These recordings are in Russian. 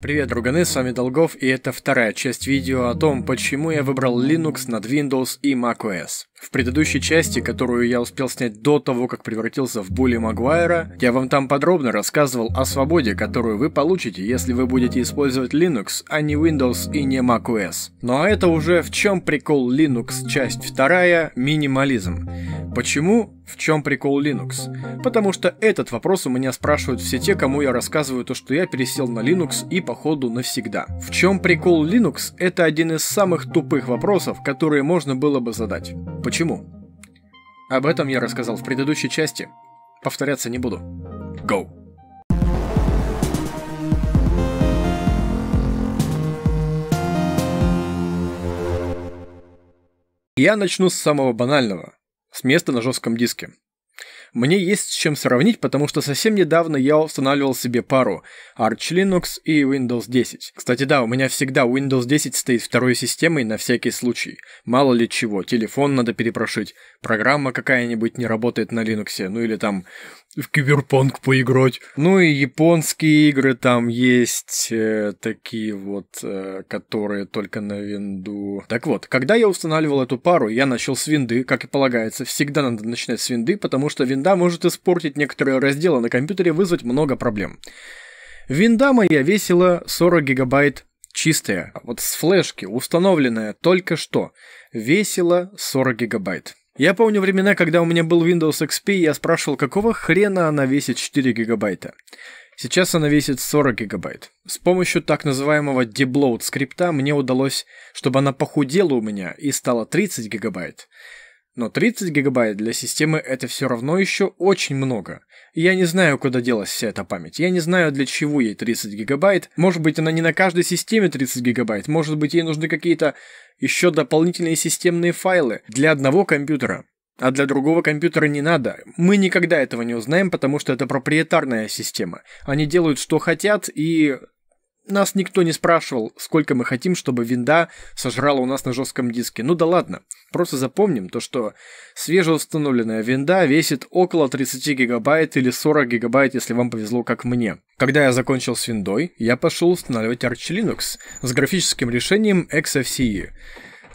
Привет, друганы, с вами Долгов, и это вторая часть видео о том, почему я выбрал Linux над Windows и macOS. В предыдущей части, которую я успел снять до того, как превратился в Були Магуайра, я вам там подробно рассказывал о свободе, которую вы получите, если вы будете использовать Linux, а не Windows и не macOS. Ну а это уже в чем прикол Linux, часть вторая, минимализм. Почему? В чем прикол Linux? Потому что этот вопрос у меня спрашивают все те, кому я рассказываю то, что я пересел на Linux и походу навсегда. В чем прикол Linux? Это один из самых тупых вопросов, которые можно было бы задать. Почему? Об этом я рассказал в предыдущей части. Повторяться не буду. Go! Я начну с самого банального с места на жестком диске. Мне есть с чем сравнить, потому что совсем недавно я устанавливал себе пару Arch Linux и Windows 10. Кстати, да, у меня всегда Windows 10 стоит второй системой на всякий случай. Мало ли чего, телефон надо перепрошить, программа какая-нибудь не работает на Linux, ну или там в киберпанк поиграть. Ну и японские игры там есть э, такие вот, э, которые только на винду. Так вот, когда я устанавливал эту пару, я начал с винды, как и полагается. Всегда надо начинать с винды, потому что винда может испортить некоторые разделы на компьютере, вызвать много проблем. Винда моя весила 40 гигабайт чистая, а вот с флешки, установленная только что, весила 40 гигабайт. Я помню времена, когда у меня был Windows XP, и я спрашивал, какого хрена она весит 4 гигабайта. Сейчас она весит 40 гигабайт. С помощью так называемого deblоад скрипта мне удалось, чтобы она похудела у меня и стала 30 гигабайт. Но 30 гигабайт для системы это все равно еще очень много. я не знаю, куда делась вся эта память. Я не знаю, для чего ей 30 гигабайт. Может быть, она не на каждой системе 30 гигабайт. Может быть, ей нужны какие-то еще дополнительные системные файлы для одного компьютера. А для другого компьютера не надо. Мы никогда этого не узнаем, потому что это проприетарная система. Они делают, что хотят, и нас никто не спрашивал, сколько мы хотим, чтобы винда сожрала у нас на жестком диске. Ну да ладно, просто запомним то, что свежеустановленная винда весит около 30 гигабайт или 40 гигабайт, если вам повезло, как мне. Когда я закончил с виндой, я пошел устанавливать Arch Linux с графическим решением XFCE.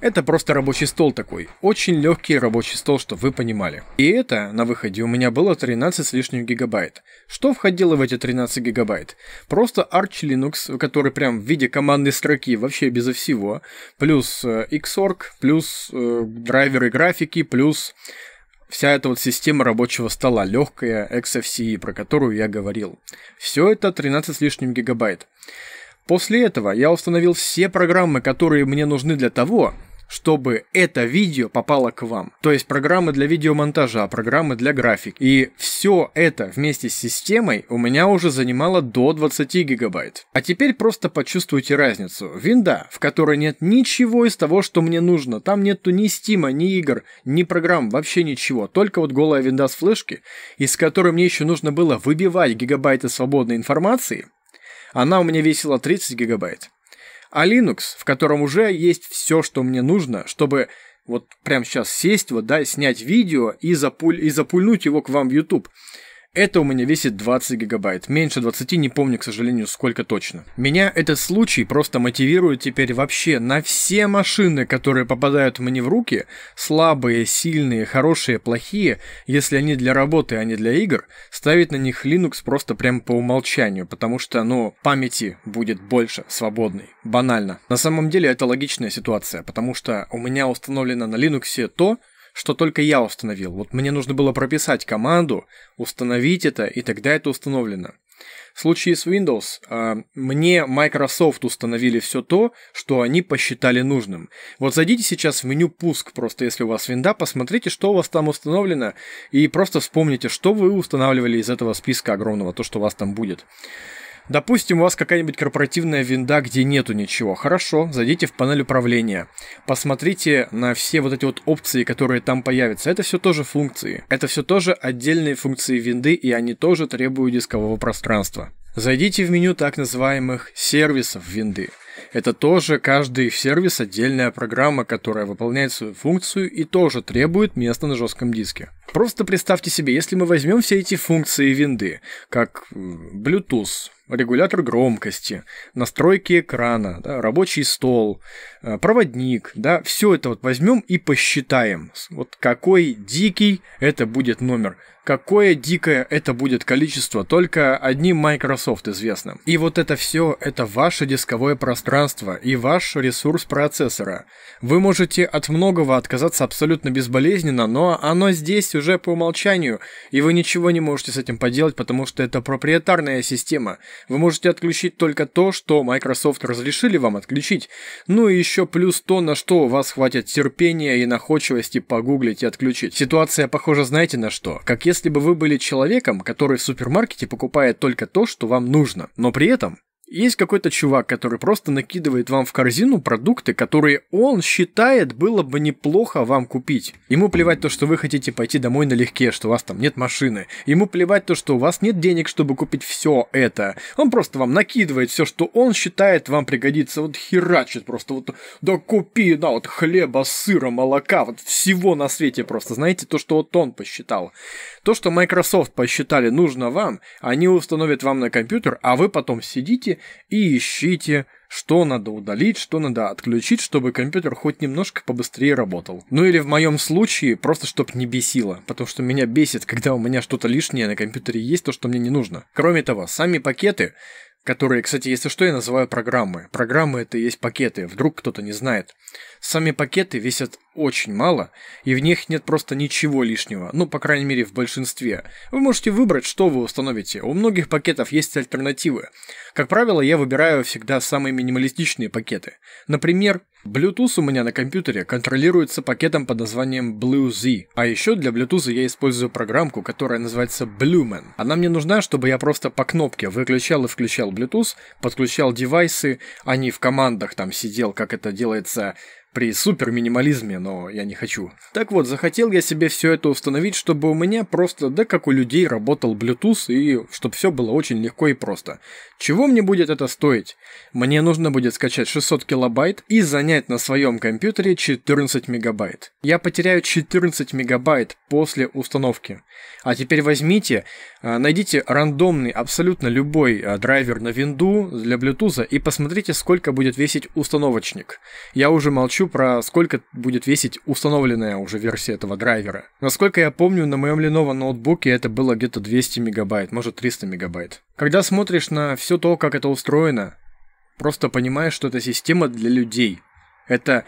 Это просто рабочий стол такой, очень легкий рабочий стол, чтобы вы понимали. И это на выходе у меня было 13 с лишним гигабайт. Что входило в эти 13 гигабайт? Просто Arch Linux, который прям в виде командной строки вообще безо всего, плюс э, Xorg, плюс э, драйверы графики, плюс вся эта вот система рабочего стола, легкая XFCE, про которую я говорил. Все это 13 с лишним гигабайт. После этого я установил все программы, которые мне нужны для того, чтобы это видео попало к вам. То есть программы для видеомонтажа, а программы для графики И все это вместе с системой у меня уже занимало до 20 гигабайт. А теперь просто почувствуйте разницу. Винда, в которой нет ничего из того, что мне нужно. Там нету ни стима, ни игр, ни программ, вообще ничего. Только вот голая винда с флешки, из которой мне еще нужно было выбивать гигабайты свободной информации, она у меня весила 30 гигабайт а Linux, в котором уже есть все, что мне нужно, чтобы вот прямо сейчас сесть, вот, да, снять видео и, запуль, и запульнуть его к вам в YouTube. Это у меня весит 20 гигабайт. Меньше 20 не помню, к сожалению, сколько точно. Меня этот случай просто мотивирует теперь вообще на все машины, которые попадают мне в руки, слабые, сильные, хорошие, плохие, если они для работы, а не для игр, ставить на них Linux просто прям по умолчанию, потому что, ну, памяти будет больше, свободной. Банально. На самом деле это логичная ситуация, потому что у меня установлено на Linux то, что только я установил. Вот мне нужно было прописать команду, установить это, и тогда это установлено. В случае с Windows а, мне Microsoft установили все то, что они посчитали нужным. Вот зайдите сейчас в меню «Пуск», просто если у вас винда, посмотрите, что у вас там установлено, и просто вспомните, что вы устанавливали из этого списка огромного, то, что у вас там будет. Допустим, у вас какая-нибудь корпоративная винда, где нету ничего. Хорошо, зайдите в панель управления. Посмотрите на все вот эти вот опции, которые там появятся. Это все тоже функции. Это все тоже отдельные функции винды, и они тоже требуют дискового пространства. Зайдите в меню так называемых сервисов винды. Это тоже каждый сервис отдельная программа, которая выполняет свою функцию и тоже требует места на жестком диске. Просто представьте себе, если мы возьмем все эти функции винды, как Bluetooth, регулятор громкости, настройки экрана, да, рабочий стол, э, проводник, да, все это вот возьмем и посчитаем, вот какой дикий это будет номер, какое дикое это будет количество, только одним Microsoft известно. И вот это все, это ваше дисковое пространство и ваш ресурс процессора. Вы можете от многого отказаться абсолютно безболезненно, но оно здесь есть уже по умолчанию, и вы ничего не можете с этим поделать, потому что это проприетарная система. Вы можете отключить только то, что Microsoft разрешили вам отключить. Ну и еще плюс то, на что у вас хватит терпения и находчивости погуглить и отключить. Ситуация похожа, знаете, на что? Как если бы вы были человеком, который в супермаркете покупает только то, что вам нужно, но при этом есть какой-то чувак, который просто накидывает вам в корзину продукты, которые он считает было бы неплохо вам купить. Ему плевать то, что вы хотите пойти домой налегке, что у вас там нет машины. Ему плевать то, что у вас нет денег, чтобы купить все это. Он просто вам накидывает все, что он считает вам пригодится. Вот херачит просто. Вот, да купи, да, вот хлеба, сыра, молока, вот всего на свете просто. Знаете, то, что вот он посчитал. То, что Microsoft посчитали нужно вам, они установят вам на компьютер, а вы потом сидите и ищите, что надо удалить, что надо отключить, чтобы компьютер хоть немножко побыстрее работал. Ну или в моем случае, просто чтобы не бесило, потому что меня бесит, когда у меня что-то лишнее на компьютере есть, то, что мне не нужно. Кроме того, сами пакеты, которые, кстати, если что, я называю программы. Программы это и есть пакеты, вдруг кто-то не знает. Сами пакеты весят очень мало, и в них нет просто ничего лишнего, ну, по крайней мере, в большинстве. Вы можете выбрать, что вы установите. У многих пакетов есть альтернативы. Как правило, я выбираю всегда самые минималистичные пакеты. Например, Bluetooth у меня на компьютере контролируется пакетом под названием BlueZ. А еще для Bluetooth я использую программку, которая называется Blumen. Она мне нужна, чтобы я просто по кнопке выключал и включал Bluetooth, подключал девайсы, а не в командах там сидел, как это делается при супер-минимализме, но я не хочу. Так вот, захотел я себе все это установить, чтобы у меня просто, да как у людей, работал Bluetooth и чтобы все было очень легко и просто. Чего мне будет это стоить? Мне нужно будет скачать 600 килобайт и занять на своем компьютере 14 мегабайт. Я потеряю 14 мегабайт после установки. А теперь возьмите, а, найдите рандомный, абсолютно любой а, драйвер на винду для Bluetooth и посмотрите, сколько будет весить установочник. Я уже молчу молчу про сколько будет весить установленная уже версия этого драйвера. Насколько я помню, на моем Lenovo ноутбуке это было где-то 200 мегабайт, может 300 мегабайт. Когда смотришь на все то, как это устроено, просто понимаешь, что это система для людей. Это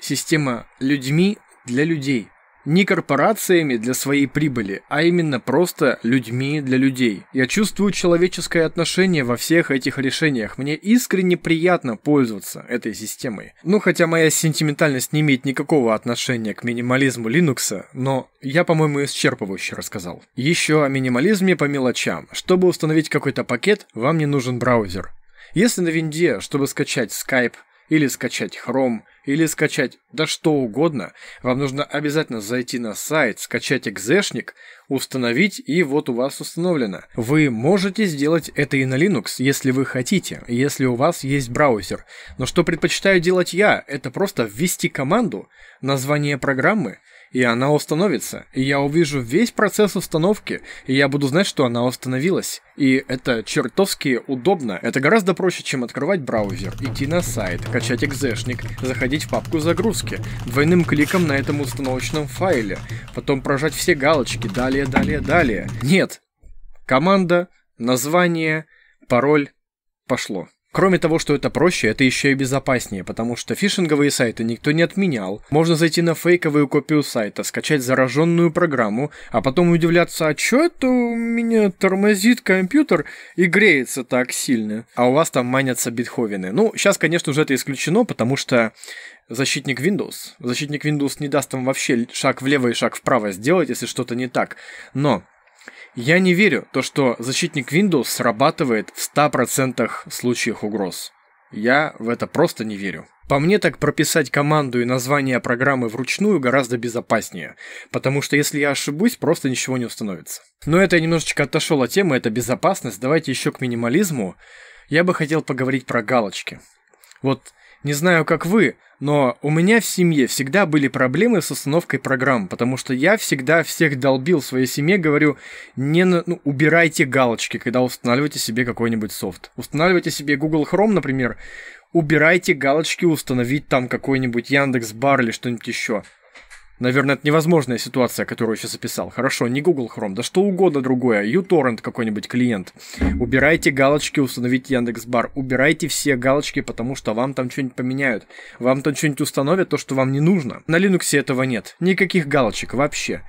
система людьми для людей не корпорациями для своей прибыли, а именно просто людьми для людей. Я чувствую человеческое отношение во всех этих решениях. Мне искренне приятно пользоваться этой системой. Ну, хотя моя сентиментальность не имеет никакого отношения к минимализму Linux, но я, по-моему, исчерпывающе рассказал. Еще о минимализме по мелочам. Чтобы установить какой-то пакет, вам не нужен браузер. Если на винде, чтобы скачать Skype, или скачать Chrome, или скачать да что угодно, вам нужно обязательно зайти на сайт, скачать экзешник, установить, и вот у вас установлено. Вы можете сделать это и на Linux, если вы хотите, если у вас есть браузер. Но что предпочитаю делать я, это просто ввести команду, название программы, и она установится. И я увижу весь процесс установки, и я буду знать, что она установилась. И это чертовски удобно. Это гораздо проще, чем открывать браузер, идти на сайт, качать экзешник, заходить в папку загрузки, двойным кликом на этом установочном файле, потом прожать все галочки, далее, далее, далее. Нет. Команда, название, пароль, пошло. Кроме того, что это проще, это еще и безопаснее, потому что фишинговые сайты никто не отменял. Можно зайти на фейковую копию сайта, скачать зараженную программу, а потом удивляться, а что это у меня тормозит компьютер и греется так сильно? А у вас там манятся битховены. Ну, сейчас, конечно же, это исключено, потому что защитник Windows. Защитник Windows не даст вам вообще шаг влево и шаг вправо сделать, если что-то не так. Но я не верю, то, что защитник Windows срабатывает в 100% случаев угроз. Я в это просто не верю. По мне так прописать команду и название программы вручную гораздо безопаснее, потому что если я ошибусь, просто ничего не установится. Но это я немножечко отошел от темы, это безопасность, давайте еще к минимализму. Я бы хотел поговорить про галочки. Вот не знаю, как вы, но у меня в семье всегда были проблемы с установкой программ, потому что я всегда всех долбил в своей семье, говорю, не ну, убирайте галочки, когда устанавливаете себе какой-нибудь софт. Устанавливайте себе Google Chrome, например, убирайте галочки установить там какой-нибудь Яндекс Бар или что-нибудь еще. Наверное, это невозможная ситуация, которую я сейчас описал. Хорошо, не Google Chrome, да что угодно другое. uTorrent какой-нибудь клиент. Убирайте галочки «Установить Яндекс.Бар». Убирайте все галочки, потому что вам там что-нибудь поменяют. Вам там что-нибудь установят, то, что вам не нужно. На Linux этого нет. Никаких галочек вообще.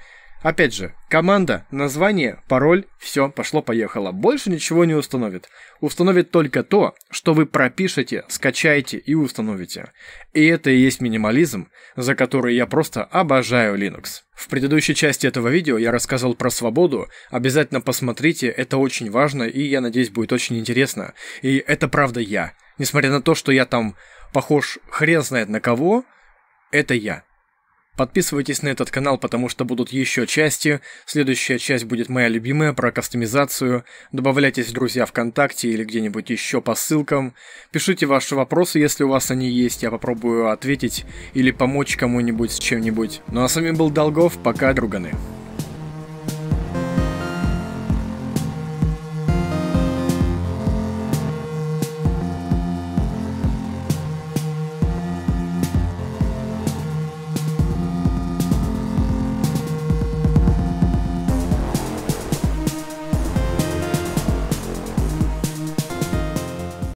Опять же, команда, название, пароль, все, пошло-поехало. Больше ничего не установит. Установит только то, что вы пропишете, скачаете и установите. И это и есть минимализм, за который я просто обожаю Linux. В предыдущей части этого видео я рассказал про свободу, обязательно посмотрите, это очень важно и я надеюсь будет очень интересно. И это правда я. Несмотря на то, что я там похож хрен знает на кого, это я. Подписывайтесь на этот канал, потому что будут еще части. Следующая часть будет моя любимая, про кастомизацию. Добавляйтесь в друзья ВКонтакте или где-нибудь еще по ссылкам. Пишите ваши вопросы, если у вас они есть, я попробую ответить или помочь кому-нибудь с чем-нибудь. Ну а с вами был Долгов, пока, друганы.